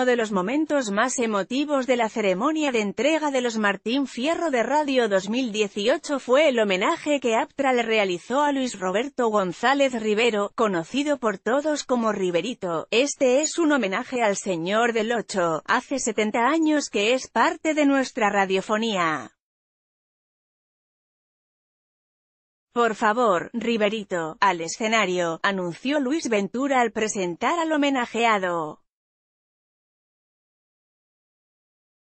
uno de los momentos más emotivos de la ceremonia de entrega de los Martín Fierro de Radio 2018 fue el homenaje que Aptra le realizó a Luis Roberto González Rivero, conocido por todos como Riverito. Este es un homenaje al Señor del Ocho, hace 70 años que es parte de nuestra radiofonía. Por favor, Riverito, al escenario, anunció Luis Ventura al presentar al homenajeado.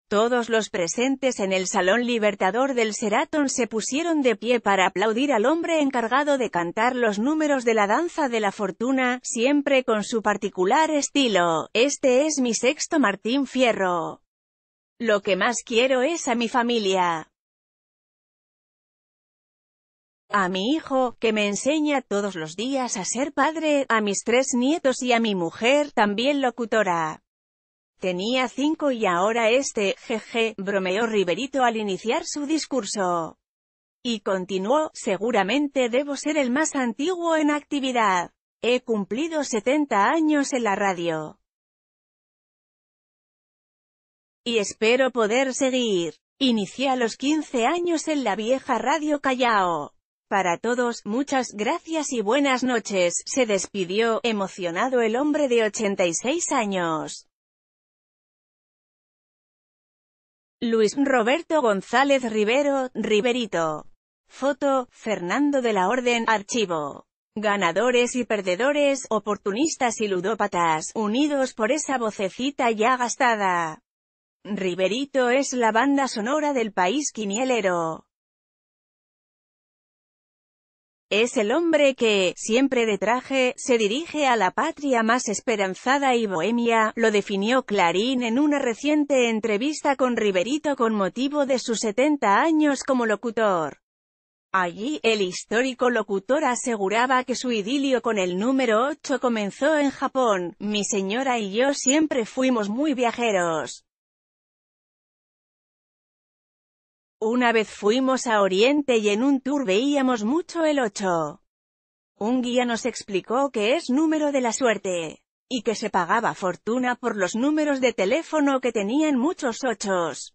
Todos los presentes en el Salón Libertador del Seratón se pusieron de pie para aplaudir al hombre encargado de cantar los números de la Danza de la Fortuna, siempre con su particular estilo. Este es mi sexto Martín Fierro. Lo que más quiero es a mi familia. A mi hijo, que me enseña todos los días a ser padre, a mis tres nietos y a mi mujer, también locutora. Tenía cinco y ahora este, jeje, bromeó Riverito al iniciar su discurso. Y continuó, seguramente debo ser el más antiguo en actividad. He cumplido 70 años en la radio. Y espero poder seguir. Inicié a los 15 años en la vieja radio Callao. Para todos, muchas gracias y buenas noches, se despidió, emocionado el hombre de 86 años. Luis Roberto González Rivero, Riverito. Foto, Fernando de la Orden, archivo. Ganadores y perdedores, oportunistas y ludópatas, unidos por esa vocecita ya gastada. Riverito es la banda sonora del país quinielero. Es el hombre que, siempre de traje, se dirige a la patria más esperanzada y bohemia, lo definió Clarín en una reciente entrevista con Riverito con motivo de sus 70 años como locutor. Allí, el histórico locutor aseguraba que su idilio con el número 8 comenzó en Japón, mi señora y yo siempre fuimos muy viajeros. Una vez fuimos a Oriente y en un tour veíamos mucho el 8. Un guía nos explicó que es número de la suerte, y que se pagaba fortuna por los números de teléfono que tenían muchos ochos.